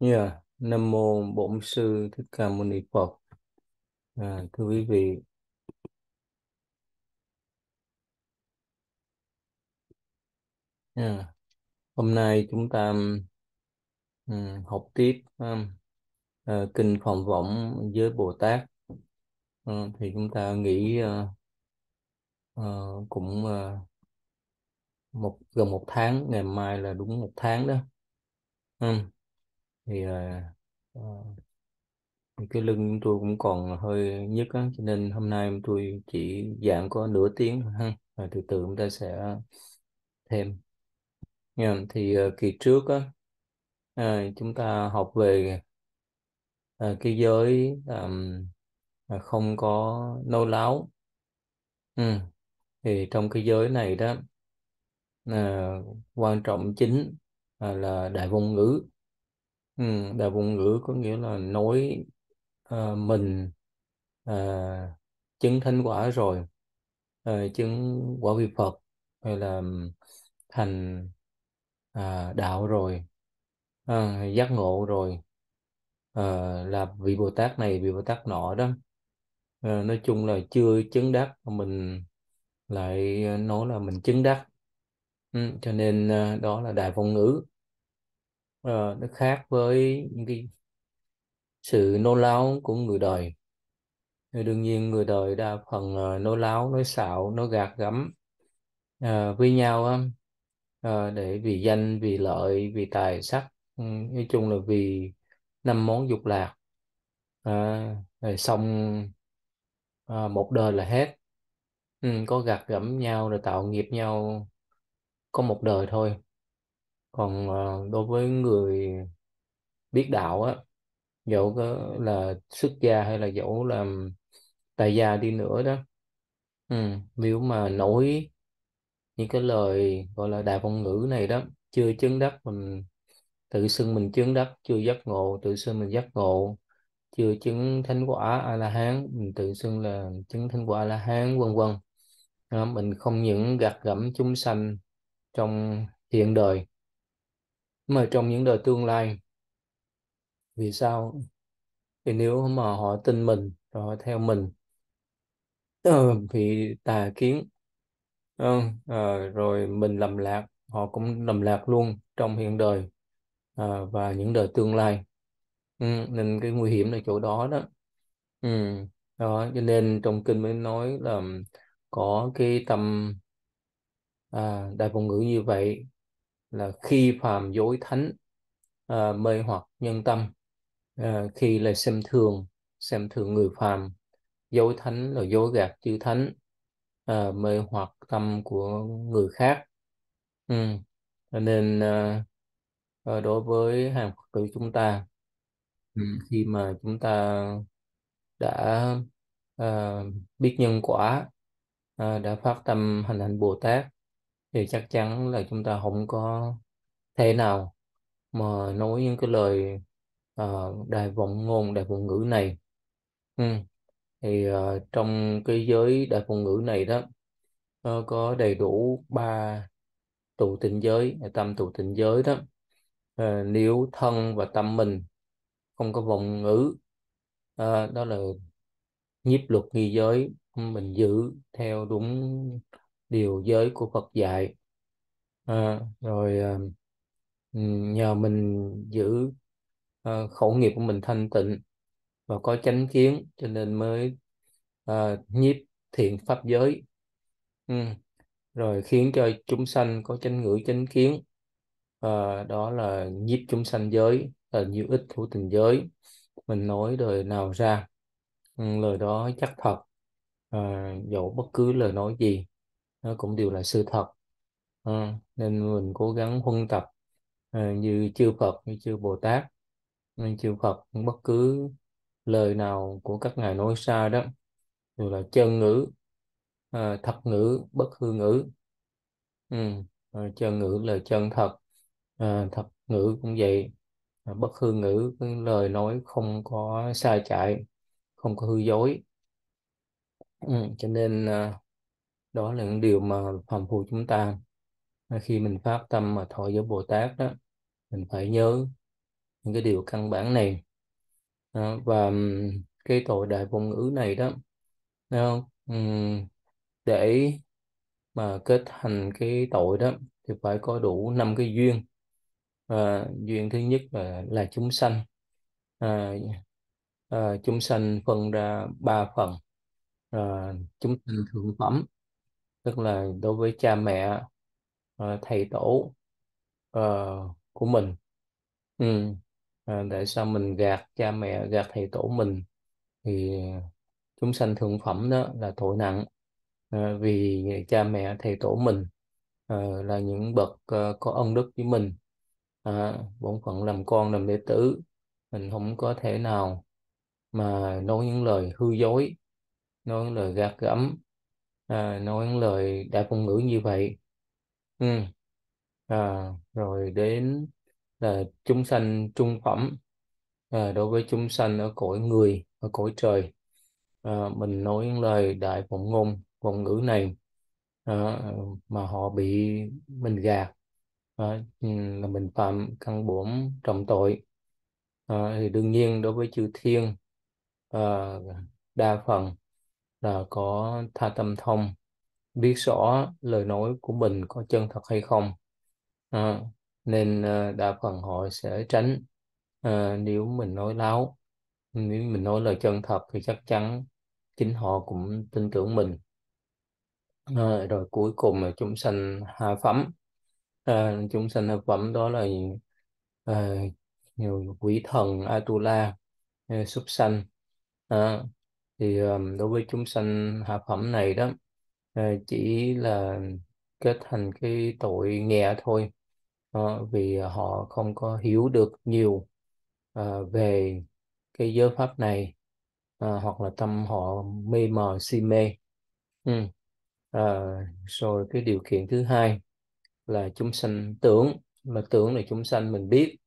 Yeah, Nam mô Bổn sư Thích Ca Mâu Ni Phật. À, thưa quý vị, yeah. À, hôm nay chúng ta um, học tiếp um, uh, kinh phòng võng với Bồ Tát. Uh, thì chúng ta nghĩ uh, uh, cũng uh, một gần một tháng, ngày mai là đúng một tháng đó. Um thì là ờ, cái lưng tôi cũng còn hơi nhức á cho nên hôm nay tôi chỉ giảng có nửa tiếng thôi ha rồi từ từ chúng ta sẽ thêm nha thì uh, kỳ trước á à, chúng ta học về à, cái giới à, không có nô láo ừ. thì trong cái giới này đó à, quan trọng chính là đại ngôn ngữ Ừm, đào vọng ngữ có nghĩa là nối ờ, mình ờ, chứng thánh quả rồi, ờ, chứng quả vị Phật hay là thành à, đạo rồi, à, giác ngộ rồi, ờ, là vị Bồ Tát này, vị Bồ Tát nọ đó. Ờ, nói chung là chưa chứng đắc mình lại ờ, nói là mình chứng đắc. Ừ, cho nên ờ, đó là đại vọng ngữ ờ, nó khác với những cái sự nô láo của người đời thì đương nhiên người đời đa phần uh, nôn láo nói xạo nói gạt gẫm uh, với nhau uh, để vì danh vì lợi vì tài sắc ừ, nói chung là vì năm món dục lạc uh, rồi xong uh, một đời là hết ừ, có gạt gẫm nhau rồi tạo nghiệp nhau có một đời thôi còn uh, đối với người biết đạo á dẫu có là xuất gia hay là dẫu làm tại gia đi nữa đó ừ, nếu mà nói những cái lời gọi là đại ngôn ngữ này đó chưa chứng đắc mình tự xưng mình chứng đắc chưa giác ngộ tự xưng mình giác ngộ chưa chứng thánh quả a la hán mình tự xưng là chứng thánh quả a la hán vân vân à, mình không những gạt gẫm chúng sanh trong hiện đời mà trong những đời tương lai vì sao thì nếu mà họ tin mình rồi họ theo mình ờ, thì tà kiến ừ, à, rồi mình lầm lạc họ cũng lầm lạc luôn trong hiện đời à, và những đời tương lai ừ, nên cái nguy hiểm ở chỗ đó đó ừ, đó cho nên trong kinh mới nói là có cái tâm à, đại ngữ như vậy là khi phàm dối thánh à, mê hoặc nhân tâm à, khi là xem thường xem thường người phàm dối thánh là dối gạt chư thánh à, mê hoặc tâm của người khác ừ. nên à, đối với hàng phật tử chúng ta ừ. khi mà chúng ta đã à, biết nhân quả à, đã phát tâm hành hành bồ tát thì chắc chắn là chúng ta không có thể nào mà nói những cái lời uh, ờ, đại vọng ngôn đại vọng ngữ này ừ. thì uh, trong cái giới đại vọng ngữ này đó nó có đầy đủ ba tụ tịnh giới à, tâm tụ tịnh giới đó uh, nếu thân và tâm mình không có vọng ngữ uh, đó là nhiếp luật nghi giới mình giữ theo đúng điều giới của Phật dạy à, rồi à, ừ, nhờ mình giữ à, khẩu nghiệp của mình thanh tịnh và có chánh kiến cho nên mới à, nhiếp thiện pháp giới ừ. rồi khiến cho chúng sanh có chánh ngữ chánh kiến à, đó là nhiếp chúng sanh giới là nhiều ích thủ tình giới mình nói đời nào ra ừ, lời đó chắc thật à, dẫu bất cứ lời nói gì nó cũng đều là sự thật à, nên mình cố gắng huân tập à, như chư Phật như chư Bồ Tát nên chư Phật bất cứ lời nào của các ngài nói xa đó đều là chân ngữ à, thật ngữ bất hư ngữ ừ, à, chân ngữ là chân thật à, thật ngữ cũng vậy à, bất hư ngữ lời nói không có sai chạy không có hư dối ừ, cho nên à, đó là những điều mà phòng phu chúng ta khi mình phát tâm mà thọ giới Bồ Tát đó mình phải nhớ những cái điều căn bản này à, và cái tội đại ngôn ngữ này đó không? để mà kết thành cái tội đó thì phải có đủ năm cái duyên à, duyên thứ nhất là, là chúng sanh à, à, chúng sanh phân ra ba phần à, chúng sanh thượng phẩm tức là đối với cha mẹ ờ, thầy tổ uh, của mình ừ. à, tại sao mình gạt cha mẹ gạt thầy tổ mình thì chúng sanh thượng phẩm đó là tội nặng à, vì cha mẹ thầy tổ mình à, là những bậc à, có ân đức với mình à, bổn phận làm con làm đệ tử mình không có thể nào mà nói những lời hư dối nói những lời gạt gẫm à, nói lời đa ngôn ngữ như vậy ừ. à, rồi đến là chúng sanh trung phẩm à, đối với chúng sanh ở cõi người ở cõi trời à, mình nói những lời đại phụng ngôn phụng ngữ này à, mà họ bị mình gạt à, ừ, là mình phạm căn bổn trọng tội à, thì đương nhiên đối với chư thiên à, đa phần là có tha tâm thông biết rõ lời nói của mình có chân thật hay không à, nên ờ, đa phần họ sẽ tránh à, nếu mình nói láo nếu mình nói lời chân thật thì chắc chắn chính họ cũng tin tưởng mình à, rồi cuối cùng là chúng sanh hạ phẩm à, chúng sanh hạ phẩm đó là à, nhiều quỷ thần atula súc sanh à, thì đối với chúng sanh hạ phẩm này đó ờ, chỉ là kết thành cái tội nhẹ thôi ờ, vì họ không có hiểu được nhiều ờ, về cái giới pháp này hoặc là tâm họ mê mờ si mê ừ. à, rồi cái điều kiện thứ hai là chúng sanh tưởng là tưởng là chúng sanh mình biết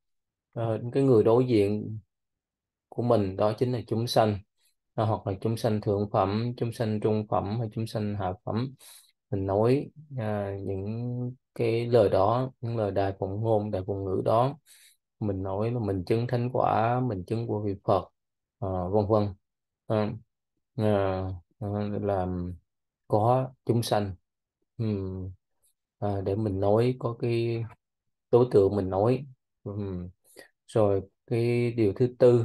à, cái người đối diện của mình đó chính là chúng sanh à, hoặc là chúng sanh thượng phẩm chúng sanh trung phẩm hay chúng sanh hạ phẩm mình nói à, những cái lời đó những lời đại phụng ngôn đại phụng ngữ đó mình nói là mình chứng thánh quả mình chứng của vị Phật à, vân vân à, à, là có chúng sanh à, để mình nói có cái đối tượng mình nói rồi cái điều thứ tư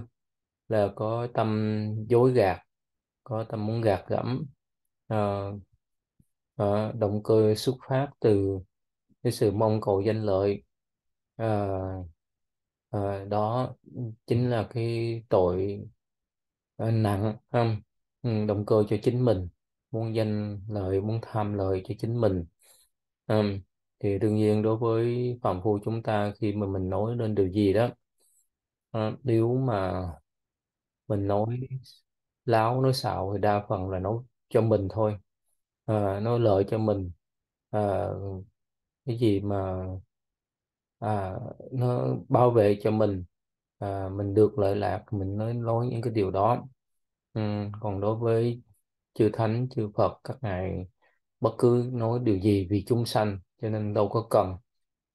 là có tâm dối gạt có tâm muốn gạt gẫm à, à, động cơ xuất phát từ cái sự mong cầu danh lợi à, à, đó chính là cái tội à, nặng không ừ, động cơ cho chính mình muốn danh lợi muốn tham lợi cho chính mình à, thì đương nhiên đối với phạm phu chúng ta khi mà mình nói lên điều gì đó à, nếu mà mình nói láo nói xạo thì đa phần là nói cho mình thôi à, ờ, nói lợi cho mình à, cái gì mà à, nó bảo vệ cho mình à, mình được lợi lạc mình nói nói những cái điều đó ừ, còn đối với chư thánh chư Phật các ngài bất cứ nói điều gì vì chúng sanh cho nên đâu có cần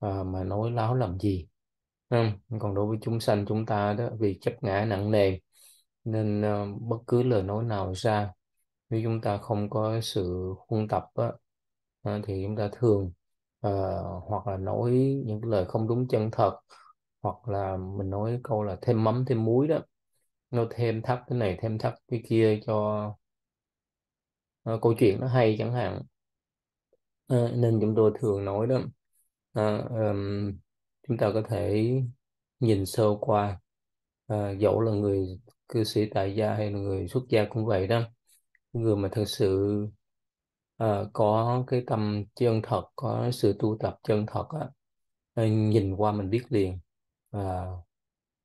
à, mà nói láo làm gì ừ, còn đối với chúng sanh chúng ta đó vì chấp ngã nặng nề nên uh, bất cứ lời nói nào ra nếu chúng ta không có sự huân tập á, uh, thì chúng ta thường uh, hoặc là nói những lời không đúng chân thật hoặc là mình nói câu là thêm mắm thêm muối đó nó thêm thắt cái này thêm thắt cái kia cho uh, câu chuyện nó hay chẳng hạn uh, nên chúng tôi thường nói đó uh, um, chúng ta có thể nhìn sơ qua à, dẫu là người cư sĩ tại gia hay là người xuất gia cũng vậy đó người mà thật sự à, có cái tâm chân thật có sự tu tập chân thật á nhìn qua mình biết liền à,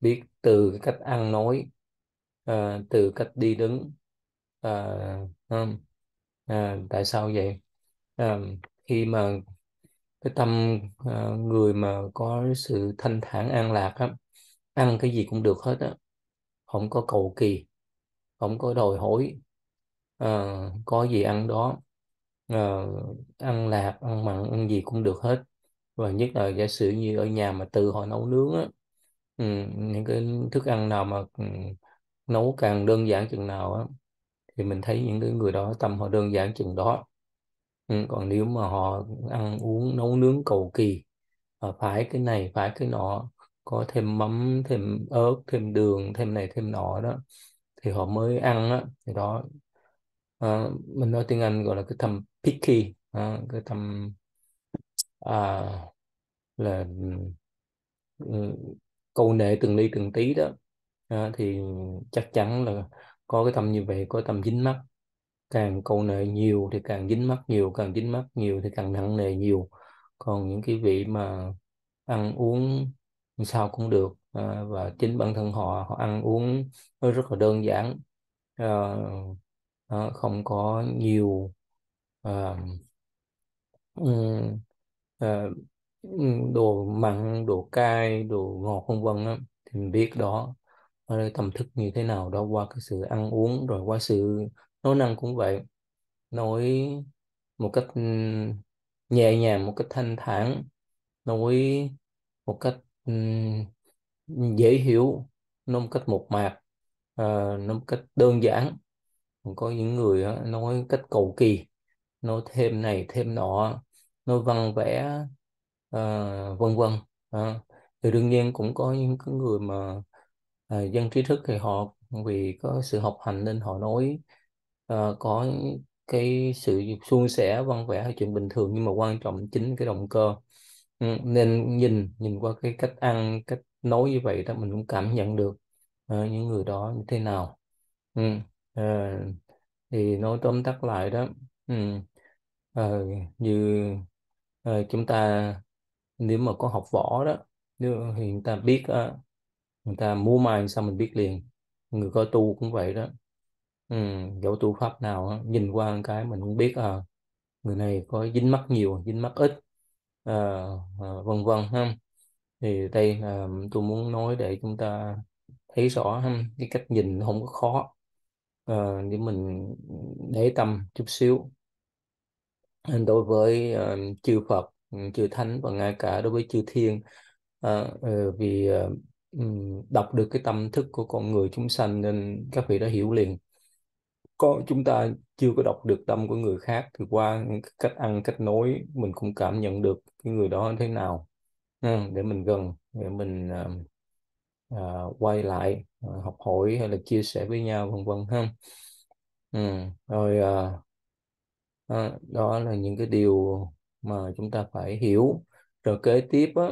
biết từ cái cách ăn nói à, từ cách đi đứng ờ, à, không? tại sao vậy à, khi mà cái tâm à, người mà có sự thanh thản an lạc á ăn cái gì cũng được hết á không có cầu kỳ không có đòi hỏi à, có gì ăn đó à, ăn lạc ăn mặn ăn gì cũng được hết và nhất là giả sử như ở nhà mà tự họ nấu nướng á ừ, những cái thức ăn nào mà ừ, nấu càng đơn giản chừng nào á thì mình thấy những cái người đó tâm họ đơn giản chừng đó ừ, còn nếu mà họ ăn uống nấu nướng cầu kỳ phải cái này phải cái nọ có thêm mắm thêm ớt thêm đường thêm này thêm nọ đó thì họ mới ăn đó thì đó à, mình nói tiếng Anh gọi là cái tầm picky à, cái tầm à, là ừ, câu nệ từng ly từng tí đó à, thì chắc chắn là có cái tâm như vậy có tâm dính mắt càng câu nệ nhiều thì càng dính mắt nhiều càng dính mắt nhiều thì càng nặng nề nhiều còn những cái vị mà ăn uống sao cũng được à, và chính bản thân họ họ ăn uống nó rất là đơn giản à, à, không có nhiều à, à, đồ mặn đồ cay đồ ngọt không vân á thì mình biết đó tâm thức như thế nào đó qua cái sự ăn uống rồi qua sự nấu năng cũng vậy nói một cách nhẹ nhàng một cách thanh thản nói một cách um, dễ hiểu nói một cách một mạc à, ờ, nói một cách đơn giản có những người nói cách cầu kỳ nói thêm này thêm nọ nói văn vẽ à, vân vân à, thì đương nhiên cũng có những cái người mà à, dân trí thức thì họ vì có sự học hành nên họ nói à, có cái sự suôn sẻ văn vẽ hay chuyện bình thường nhưng mà quan trọng chính cái động cơ Ừ, nên nhìn nhìn qua cái cách ăn cách nói như vậy đó mình cũng cảm nhận được uh, những người đó như thế nào ừ. uh, thì nói tóm tắt lại đó ừ. uh, như uh, chúng ta nếu mà có học võ đó nếu thì người ta biết uh, người ta múa mai sao mình biết liền người có tu cũng vậy đó ừ. tu pháp nào nhìn qua một cái mình cũng biết à uh, người này có dính mắc nhiều dính mắc ít Ờ, ờ, vân vân ha thì đây uh, tôi muốn nói để chúng ta thấy rõ ha cái cách nhìn không có khó uh, để mình để tâm chút xíu đối với uh, chư Phật chư Thánh và ngay cả đối với chư Thiên uh, vì uh, đọc được cái tâm thức của con người chúng sanh nên các vị đã hiểu liền có chúng ta chưa có đọc được tâm của người khác thì qua cách ăn cách nói mình cũng cảm nhận được cái người đó thế nào à, để mình gần để mình à, à, quay lại à, học hỏi hay là chia sẻ với nhau vân vân ha ừ, rồi à, à, đó là những cái điều mà chúng ta phải hiểu rồi kế tiếp á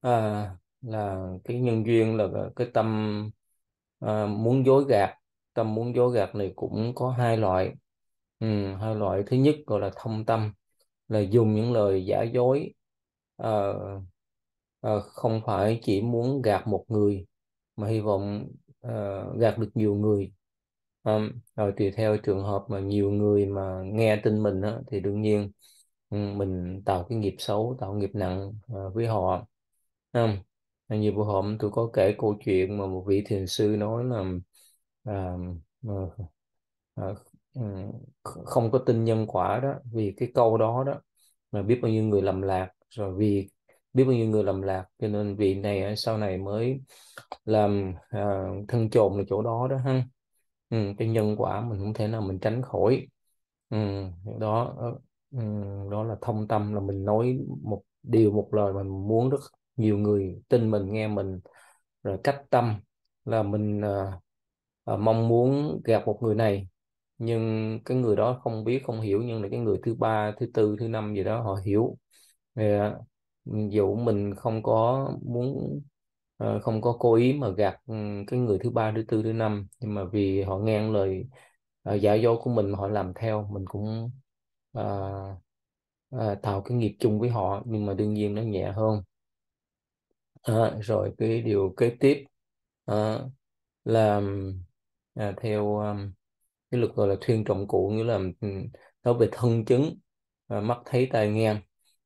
à, là cái nhân duyên là cái tâm à, muốn dối gạt tâm muốn dối gạt này cũng có hai loại ừ, hai loại thứ nhất gọi là thông tâm là dùng những lời giả dối à, à, không phải chỉ muốn gạt một người mà hy vọng à, gạt được nhiều người à, rồi tùy theo trường hợp mà nhiều người mà nghe tin mình á, thì đương nhiên ừ, mình tạo cái nghiệp xấu tạo nghiệp nặng à, với họ à, nhiều bữa hôm tôi có kể câu chuyện mà một vị thiền sư nói là à, à, không có tin nhân quả đó vì cái câu đó đó là biết bao nhiêu người lầm lạc rồi vì biết bao nhiêu người lầm lạc cho nên vị này sau này mới làm à, thân trồn ở chỗ đó đó ha ừ, cái nhân quả mình không thể nào mình tránh khỏi ừ, đó ừ, đó là thông tâm là mình nói một điều một lời mình muốn rất nhiều người tin mình nghe mình rồi cách tâm là mình à, Ờ, mong muốn gặp một người này nhưng cái người đó không biết không hiểu nhưng là cái người thứ ba thứ tư thứ năm gì đó họ hiểu ờ, dù mình không có muốn ờ, không có cố ý mà gạt ừ, cái người thứ ba thứ tư thứ năm nhưng mà vì họ nghe lời uh, giả dối của mình họ làm theo mình cũng uh, uh, tạo cái nghiệp chung với họ nhưng mà đương nhiên nó nhẹ hơn à, rồi cái điều kế tiếp à, là à, theo um, cái luật gọi là thuyên trọng cụ nghĩa là ừ, nói về thân chứng à, mắt thấy tai nghe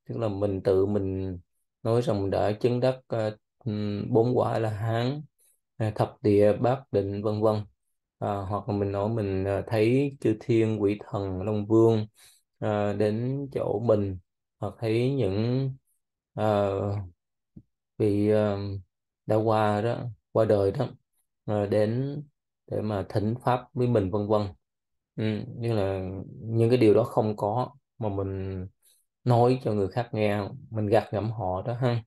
tức là mình tự mình nói rằng mình đã chứng đắc à, ừ, bốn quả là hán à, thập địa bát định vân vân à, hoặc là mình nói mình à, thấy chư thiên quỷ thần long vương à, đến chỗ mình hoặc thấy những à, bị à, đã qua đó qua đời đó à, đến để mà thỉnh pháp với mình vân vân ừ, như là những cái điều đó không có mà mình nói cho người khác nghe mình gạt ngẫm họ đó ha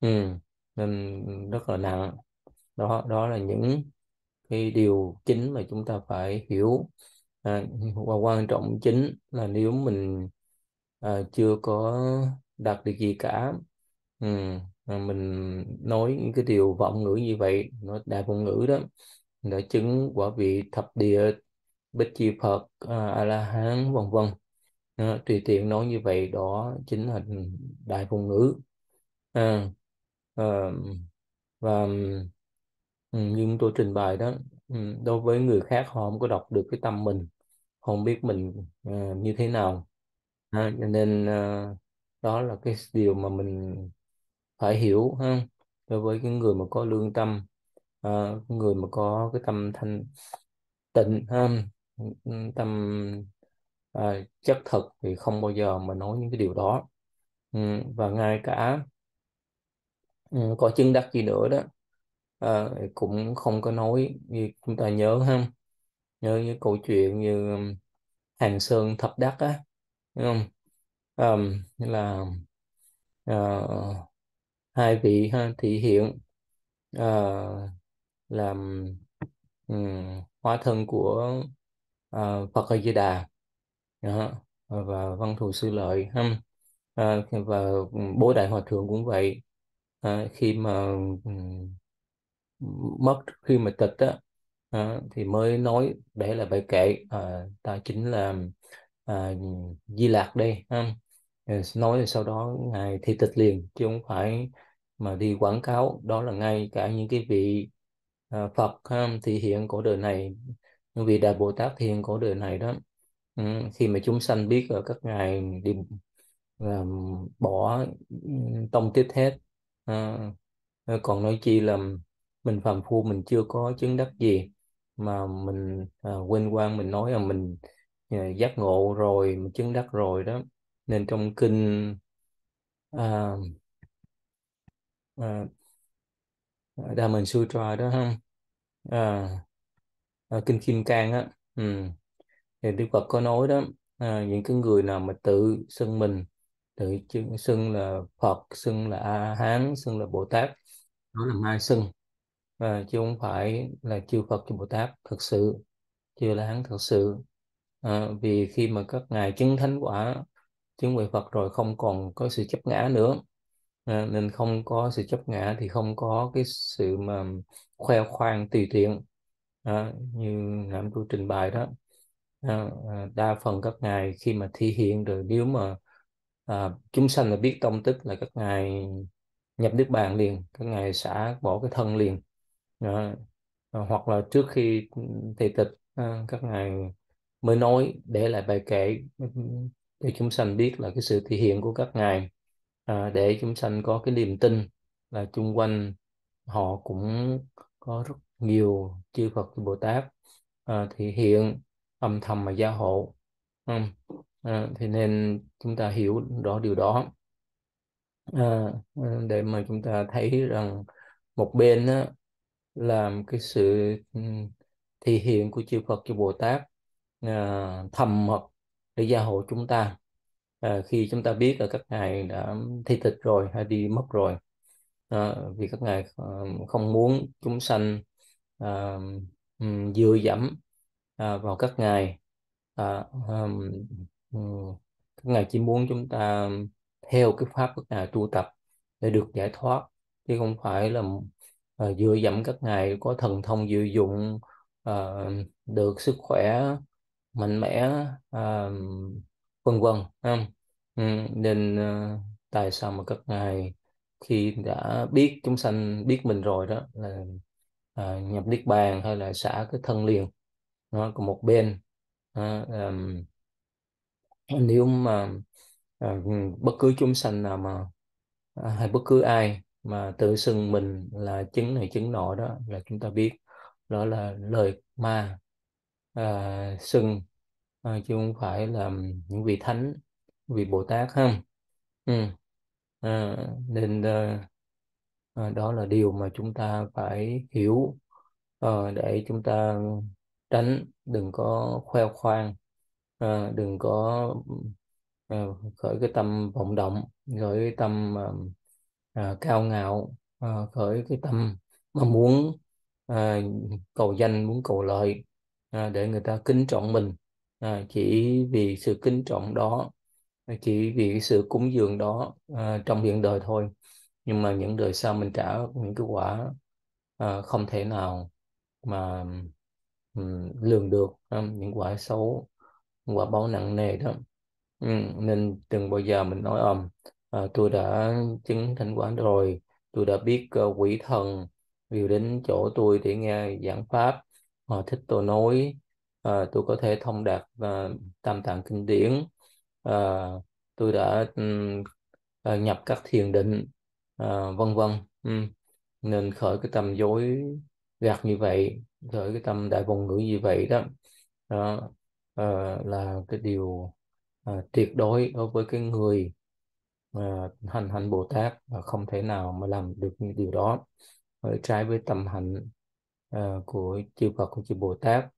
ừ, nên rất là nặng đó đó là những cái điều chính mà chúng ta phải hiểu à, và quan trọng chính là nếu mình à, chưa có đạt được gì cả ừ, mình nói những cái điều vọng ngữ như vậy nó đại vọng ngữ đó nửa chứng quả vị thập địa bích chi phật à, a la hán vân vân ờ, tùy tiện nói như vậy đó chính là đại phụ ngữ à, à, và ừ, nhưng tôi trình bày đó ừ, đối với người khác họ không có đọc được cái tâm mình không biết mình à, như thế nào à, cho nên à, đó là cái điều mà mình phải hiểu ha đối với cái người mà có lương tâm uh, người mà có cái tâm thanh tịnh ha tâm uh, chất thực thì không bao giờ mà nói những cái điều đó um, và ngay cả um, có chứng đắc gì nữa đó uh, cũng không có nói như chúng ta nhớ ha nhớ như câu chuyện như hàng sơn thập đắc á đúng không um, là uh, hai vị ha, thị hiện uh, làm um, hóa thân của uh, Phật A Di Đà đó. và Văn Thù Sư Lợi ha. Uh, và ừ, Bố Đại Hòa Thượng cũng vậy uh, khi mà um, mất khi mà tịch á, uh, thì mới nói để là bài kệ uh, ta chính là uh, Di Lạc đây ha. nói rồi sau đó ngài thì tịch liền chứ không phải mà đi quảng cáo đó là ngay cả những cái vị À, Phật thì hiện của đời này vì Đại Bồ Tát thì hiện của đời này đó ừ, khi mà chúng sanh biết ở các ngài đi à, bỏ ừ, tông tích hết à, còn nói chi là mình phàm phu mình chưa có chứng đắc gì mà mình quên quan mình nói là mình giác ngộ rồi mình chứng đắc rồi đó nên trong kinh à, à, Đa Mình Sutra đó ha à, à, kinh Kim Cang á ừ. thì Đức Phật có nói đó à, những cái người nào mà tự xưng mình tự xưng là Phật xưng là A Hán xưng là Bồ Tát đó là mai xưng à, chứ không phải là chư Phật chư Bồ Tát thật sự chư La Hán thật sự à, vì khi mà các ngài chứng thánh quả chứng về Phật rồi không còn có sự chấp ngã nữa à, nên không có sự chấp ngã thì không có cái sự mà khoe khoang tùy tiện à, như nam tôi trình bày đó à, đa phần các ngài khi mà thi hiện rồi nếu mà à, chúng sanh là biết tông tức là các ngài nhập niết bàn liền các ngài xả bỏ cái thân liền à, hoặc là trước khi thầy tịch à, các ngài mới nói để lại bài kể để chúng sanh biết là cái sự thể hiện của các ngài à, để chúng sanh có cái niềm tin là chung quanh họ cũng có rất nhiều chư Phật Bồ Tát à, thì hiện âm thầm mà gia hộ ừ. à, thì nên chúng ta hiểu rõ điều đó à, ừ, để mà chúng ta thấy rằng một bên đó, làm cái sự ừ, thể hiện của chư Phật chư Bồ Tát à, thầm mật để gia hộ chúng ta à, khi chúng ta biết là các ngài đã thi thịt rồi hay đi mất rồi à, vì các ngài ờ, không muốn chúng sanh à, ừ, dựa dẫm à, vào các ngài à, um, các ngài chỉ muốn chúng ta theo cái pháp các ngài tu tập để được giải thoát chứ không phải là à, dựa dẫm các ngài có thần thông dự dụng à, được sức khỏe mạnh mẽ à, vân vân không ừ, nên ờ, tại sao mà các ngài khi đã biết chúng sanh biết mình rồi đó là à, nhập niết bàn hay là xả cái thân liền nó còn một bên à, um, nếu mà à, bất cứ chúng sanh nào mà à, hay bất cứ ai mà tự xưng mình là chứng này chứng nọ đó là chúng ta biết đó là lời ma à, xưng à, chứ không phải là những vị thánh vị bồ tát không, ừ. à, nên à, đó là điều mà chúng ta phải hiểu à, để chúng ta tránh đừng có khoe khoang à, đừng có à, khởi cái tâm vọng động khởi cái tâm à, à, cao ngạo à, khởi cái tâm mà muốn à, cầu danh muốn cầu lợi à, để người ta kính trọng mình à, chỉ vì sự kính trọng đó à, chỉ vì sự cúng dường đó à, trong hiện đời thôi nhưng mà những đời sau mình trả những cái quả à, không thể nào mà um, lường được um, những quả xấu quả báo nặng nề đó um, nên từng bao giờ mình nói ầm à, tôi đã chứng thành quả rồi tôi đã biết uh, quỷ thần đều đến chỗ tôi để nghe giảng pháp họ thích tôi nói à, tôi có thể thông đạt à, ờ, tam tạng kinh điển à, tôi đã à, nhập các thiền định à, vân vân um, nên khởi cái tâm dối gạt như vậy khởi cái tâm đại vòng ngữ như vậy đó, đó à, là cái điều à, tuyệt đối đối với cái người à, hành hạnh Bồ Tát và không thể nào mà làm được những điều đó ở trái với tâm hạnh à, của chư Phật của chư Bồ Tát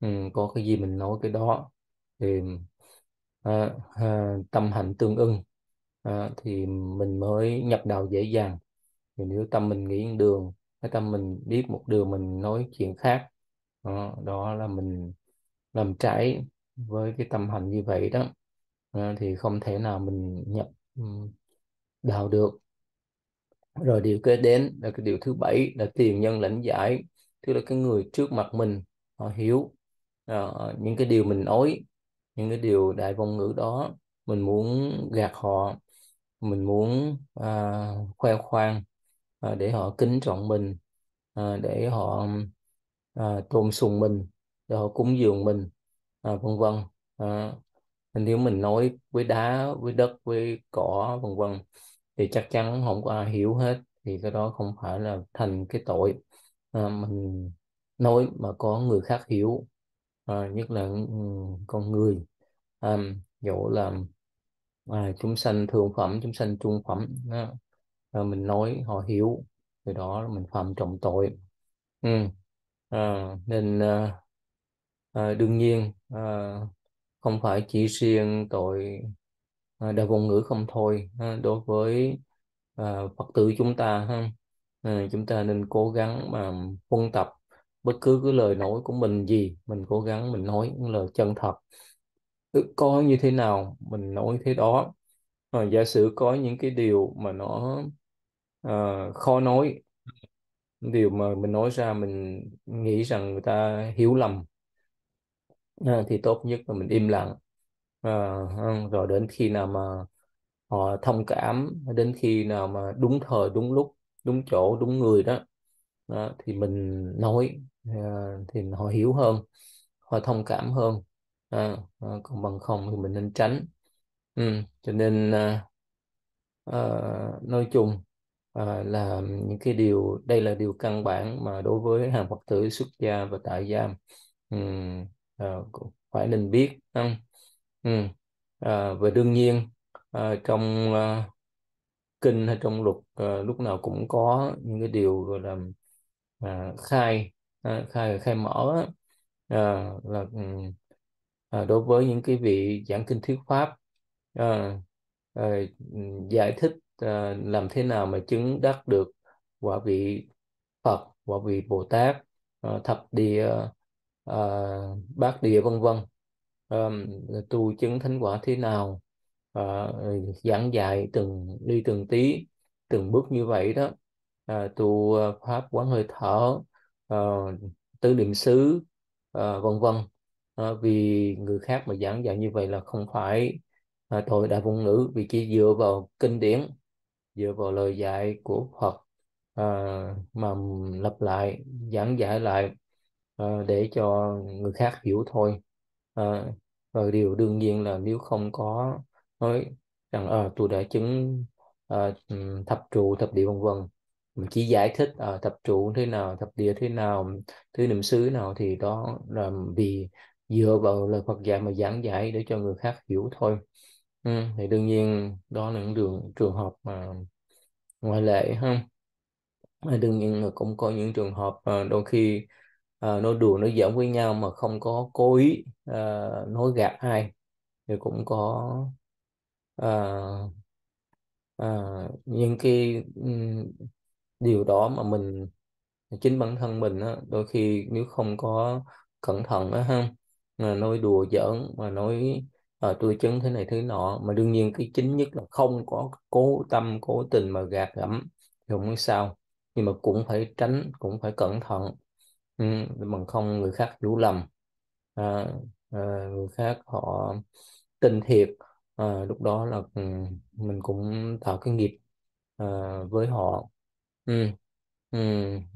Ừm, có cái gì mình nói cái đó thì à, à, tâm hạnh tương ưng à, thì mình mới nhập đạo dễ dàng thì nếu tâm mình nghĩ một đường cái tâm mình biết một đường mình nói chuyện khác đó, đó là mình làm trái với cái tâm hạnh như vậy đó à, thì không thể nào mình nhập ừ, đạo được rồi điều kế đến là cái điều thứ bảy là tiền nhân lãnh giải tức là cái người trước mặt mình họ hiểu uh, những cái điều mình nói những cái điều đại ngôn ngữ đó mình muốn gạt họ mình muốn uh, khoe khoang uh, để họ kính trọng mình uh, để họ uh, tôn sùng mình để họ cúng dường mình uh, vân vân uh, nếu mình nói với đá với đất với cỏ vân vân thì chắc chắn không có ai hiểu hết thì cái đó không phải là thành cái tội uh, mình nói mà có người khác hiểu à, nhất là ừ, con người à, dẫu là à, chúng sanh thượng phẩm chúng sanh trung phẩm đó. À, ờ, mình nói họ hiểu từ đó mình phạm trọng tội ừ. à, nên à, à, đương nhiên à, không phải chỉ riêng tội à, đạo ngôn ngữ không thôi à, đối với à, phật tử chúng ta ha à, chúng ta nên cố gắng mà phân tập bất cứ cái lời nói của mình gì mình cố gắng mình nói những lời chân thật tự có như thế nào mình nói thế đó à, giả sử có những cái điều mà nó uh, khó nói điều mà mình nói ra mình nghĩ rằng người ta hiểu lầm à, thì tốt nhất là mình im lặng à, rồi đến khi nào mà họ thông cảm đến khi nào mà đúng thời đúng lúc đúng chỗ đúng người đó, đó thì mình nói Ờ, thì họ hiểu hơn họ thông cảm hơn à, à, còn bằng không thì mình nên tránh ừ, cho nên à, à, nói chung à, là những cái điều đây là điều căn bản mà đối với hàng Phật tử xuất gia và tại gia ừ, à, phải nên biết ừ, à, và đương nhiên à, trong à, kinh hay trong luật à, lúc nào cũng có những cái điều gọi là à, khai Ờ, khai khai mở á, à, là à, đối với những cái vị giảng kinh thuyết pháp à, à, giải thích à, làm thế nào mà chứng đắc được quả vị Phật quả vị Bồ Tát à, thập địa à, bát địa vân vân à, tu chứng thánh quả thế nào à, giảng dạy từng đi từng tí từng bước như vậy đó à, tu pháp quán hơi thở uh, tứ niệm xứ uh, vân vân uh, vì người khác mà giảng dạy như vậy là không phải uh, thôi đại ngôn ngữ vì chỉ dựa vào kinh điển dựa vào lời dạy của Phật uh, mà lặp lại giảng giải lại uh, để cho người khác hiểu thôi uh, và điều đương nhiên là nếu không có nói rằng à, tôi đã chứng à, thập trụ thập địa vân vân mình chỉ giải thích uh, thập trụ thế nào thập địa thế nào thứ niệm xứ nào thì đó là vì dựa vào lời Phật dạy mà giảng giải để cho người khác hiểu thôi ừ, thì đương nhiên đó là những trường trường hợp mà ngoại lệ ha đương nhiên là cũng có những trường hợp à, đôi khi à, nói đùa nói giỡn với nhau mà không có cố ý à, nói gạt ai thì cũng có à, à, những cái điều đó mà mình chính bản thân mình á, đôi khi nếu không có cẩn thận á ha mà nói đùa giỡn mà nói à, ờ, tôi chứng thế này thế nọ mà đương nhiên cái chính nhất là không có cố tâm cố tình mà gạt gẫm thì không biết sao nhưng mà cũng phải tránh cũng phải cẩn thận ừ, bằng không người khác hiểu lầm à, à, người khác họ tình thiệt à, lúc đó là ừ, mình cũng tạo cái nghiệp à, với họ Ừ. Ừ.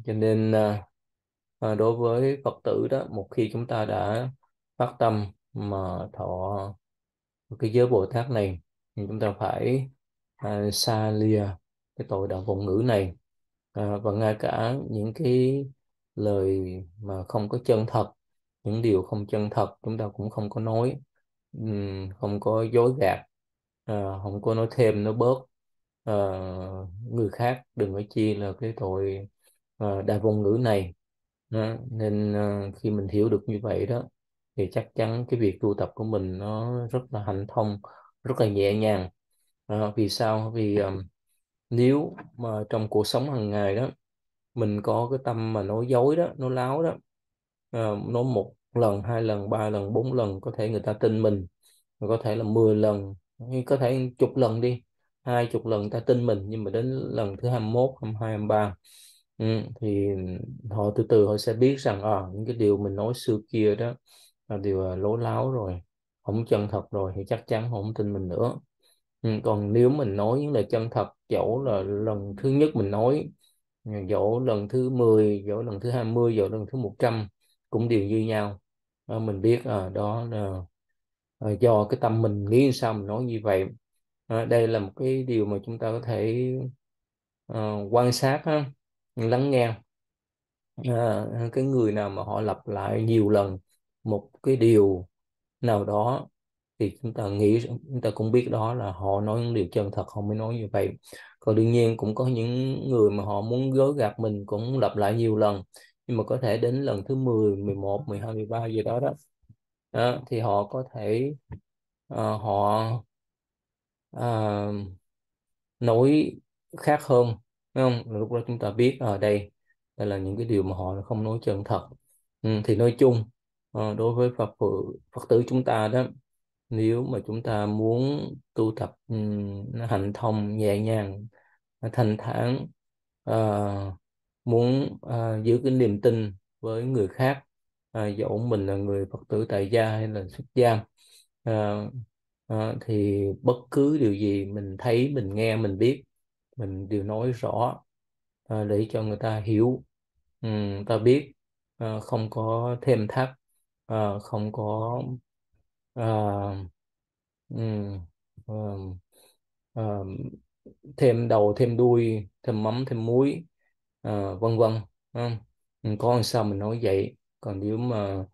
Cho nên à, à, đối với Phật tử đó một khi chúng ta đã phát tâm mà thọ cái giới Bồ Tát này thì chúng ta phải à, xa lìa cái tội đạo vọng ngữ này à, và ngay cả những cái lời mà không có chân thật những điều không chân thật chúng ta cũng không có nói không có dối gạt à, không có nói thêm nói bớt uh, người khác đừng có chia là cái tội uh, đa ngôn ngữ này đó. nên uh, khi mình hiểu được như vậy đó thì chắc chắn cái việc tu tập của mình nó rất là hạnh thông rất là nhẹ nhàng uh, vì sao vì um, nếu mà trong cuộc sống hàng ngày đó mình có cái tâm mà nói dối đó nói láo đó uh, nói một lần hai lần ba lần bốn lần có thể người ta tin mình có thể là mười lần có thể chục lần đi hai chục lần ta tin mình nhưng mà đến lần thứ 21, 22, 23 ừ, thì họ từ từ họ sẽ biết rằng à, những cái điều mình nói xưa kia đó là điều à, lố láo rồi không chân thật rồi thì chắc chắn họ không tin mình nữa ừ, còn nếu mình nói những lời chân thật dẫu là lần thứ nhất mình nói à, dẫu lần thứ 10 dẫu lần thứ 20 dẫu lần thứ 100 cũng đều như nhau ờ, mình biết à, đó là à, do cái tâm mình nghĩ sao mình nói như vậy à, đây là một cái điều mà chúng ta có thể uh, quan sát ha, lắng nghe à, cái người nào mà họ lặp lại nhiều lần một cái điều nào đó thì chúng ta nghĩ chúng ta cũng biết đó là họ nói những điều chân thật họ mới nói như vậy còn đương nhiên cũng có những người mà họ muốn gối gạt mình cũng lặp lại nhiều lần nhưng mà có thể đến lần thứ 10, 11, 12, 13 gì đó đó, đó thì họ có thể uh, họ uh, nối khác hơn đúng không lúc đó chúng ta biết ở ờ, đây đây là những cái điều mà họ không nói chân thật ừ, thì nói chung à, đối với phật tử phật tử chúng ta đó nếu mà chúng ta muốn tu tập um, hành thông nhẹ nhàng thanh thản uh, muốn uh, giữ cái niềm tin với người khác uh, dẫu mình là người phật tử tại gia hay là xuất gia uh, à, thì bất cứ điều gì mình thấy mình nghe mình biết mình đều nói rõ à, để cho người ta hiểu ừ, ta biết à, không có thêm thắt à, không có à, um, um, thêm đầu thêm đuôi thêm mắm thêm muối uh, vân vân không? Ừ, còn sao mình nói vậy còn nếu mà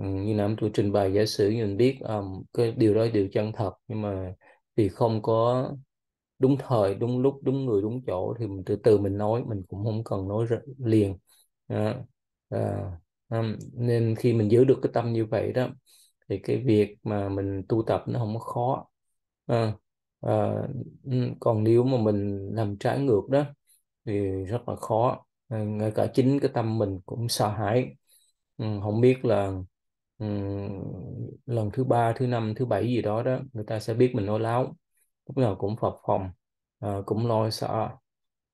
Ừ, như nãy tôi trình bày giả sử như mình biết um, cái điều đó điều chân thật nhưng mà vì không có đúng thời đúng lúc đúng người đúng chỗ thì mình từ từ mình nói mình cũng không cần nói liền à, à, um, nên khi mình giữ được cái tâm như vậy đó thì cái việc mà mình tu tập nó không có khó à, à, còn nếu mà mình làm trái ngược đó thì rất là khó à, ngay cả chính cái tâm mình cũng sợ hãi ừ, không biết là lần thứ ba thứ năm thứ bảy gì đó đó người ta sẽ biết mình nói láo lúc nào cũng phập phòng à, ờ, cũng lo sợ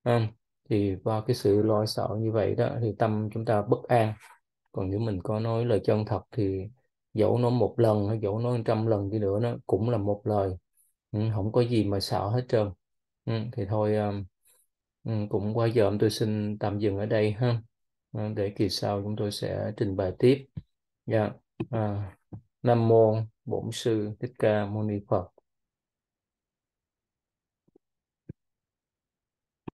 à, thì qua cái sự lo sợ như vậy đó thì tâm chúng ta bất an còn nếu mình có nói lời chân thật thì dẫu nói một lần hay dẫu nói trăm lần đi nữa nó cũng là một lời ừ, không có gì mà sợ hết trơn ừ, thì thôi ừ, cũng qua giờ tôi xin tạm dừng ở đây ha để kỳ sau chúng tôi sẽ trình bày tiếp yeah. Dạ à, Nam mô Bổn sư Thích Ca Mâu Ni Phật